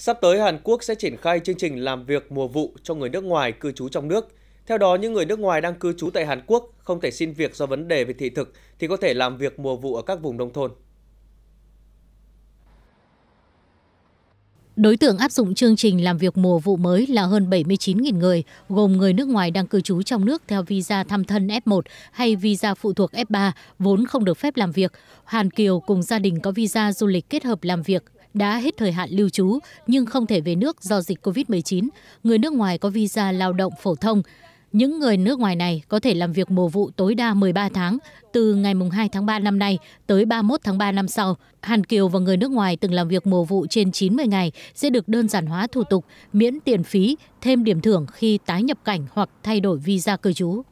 Sắp tới Hàn Quốc sẽ triển khai chương trình làm việc mùa vụ cho người nước ngoài cư trú trong nước. Theo đó, những người nước ngoài đang cư trú tại Hàn Quốc không thể xin việc do vấn đề về thị thực thì có thể làm việc mùa vụ ở các vùng nông thôn. Đối tượng áp dụng chương trình làm việc mùa vụ mới là hơn 79.000 người, gồm người nước ngoài đang cư trú trong nước theo visa thăm thân F1 hay visa phụ thuộc F3, vốn không được phép làm việc, Hàn Kiều cùng gia đình có visa du lịch kết hợp làm việc đã hết thời hạn lưu trú nhưng không thể về nước do dịch COVID-19, người nước ngoài có visa lao động phổ thông. Những người nước ngoài này có thể làm việc mùa vụ tối đa 13 tháng, từ ngày 2 tháng 3 năm nay tới 31 tháng 3 năm sau. Hàn Kiều và người nước ngoài từng làm việc mùa vụ trên 90 ngày sẽ được đơn giản hóa thủ tục, miễn tiền phí, thêm điểm thưởng khi tái nhập cảnh hoặc thay đổi visa cư trú.